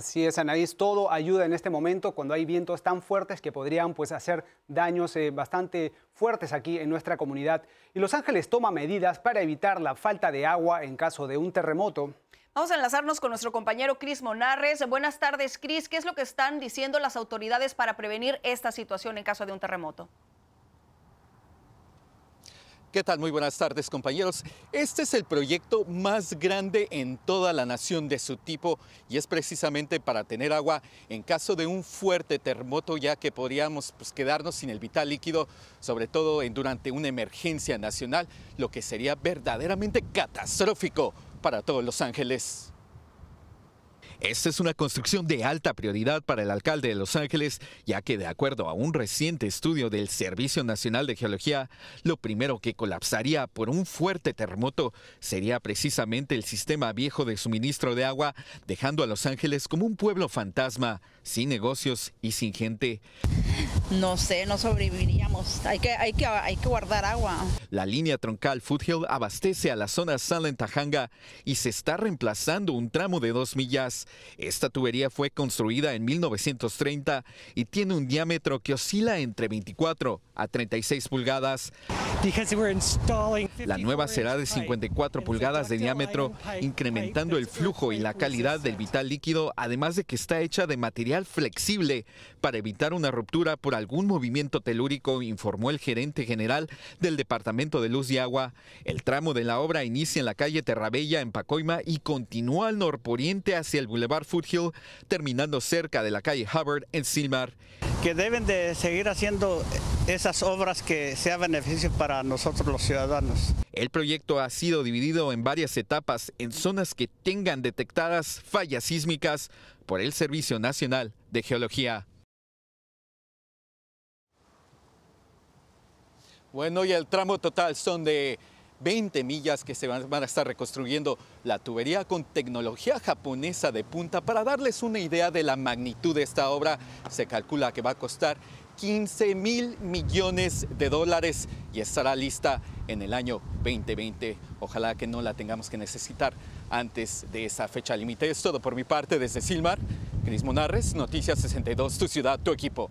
Así es, Anaís, todo ayuda en este momento cuando hay vientos tan fuertes que podrían pues, hacer daños eh, bastante fuertes aquí en nuestra comunidad. Y Los Ángeles toma medidas para evitar la falta de agua en caso de un terremoto. Vamos a enlazarnos con nuestro compañero Cris Monarres. Buenas tardes, Cris. ¿Qué es lo que están diciendo las autoridades para prevenir esta situación en caso de un terremoto? ¿Qué tal? Muy buenas tardes compañeros. Este es el proyecto más grande en toda la nación de su tipo y es precisamente para tener agua en caso de un fuerte terremoto ya que podríamos pues, quedarnos sin el vital líquido, sobre todo en, durante una emergencia nacional, lo que sería verdaderamente catastrófico para todos Los Ángeles. Esta es una construcción de alta prioridad para el alcalde de Los Ángeles, ya que de acuerdo a un reciente estudio del Servicio Nacional de Geología, lo primero que colapsaría por un fuerte terremoto sería precisamente el sistema viejo de suministro de agua, dejando a Los Ángeles como un pueblo fantasma, sin negocios y sin gente. No sé, no sobreviviríamos. Hay que, hay hay que guardar agua. La línea troncal Foothill abastece a la zona San tajanga y se está reemplazando un tramo de dos millas. Esta tubería fue construida en 1930 y tiene un diámetro que oscila entre 24 a 36 pulgadas. La nueva será de 54 pulgadas de diámetro, incrementando el flujo y la calidad del vital líquido, además de que está hecha de material flexible para evitar una ruptura por algún movimiento telúrico, informó el gerente general del Departamento de Luz y Agua. El tramo de la obra inicia en la calle Terrabella, en Pacoima, y continúa al norporiente hacia el Levar Foothill, terminando cerca de la calle Hubbard en Silmar. Que deben de seguir haciendo esas obras que sea beneficio para nosotros los ciudadanos. El proyecto ha sido dividido en varias etapas en zonas que tengan detectadas fallas sísmicas por el Servicio Nacional de Geología. Bueno, y el tramo total son de 20 millas que se van, a estar reconstruyendo la tubería con tecnología japonesa de punta. Para darles una idea de la magnitud de esta obra, se calcula que va a costar 15 mil millones de dólares y estará lista en el año 2020. Ojalá que no la tengamos que necesitar antes de esa fecha límite. Es todo por mi parte desde Silmar. Cris Monarres, Noticias 62, tu ciudad, tu equipo.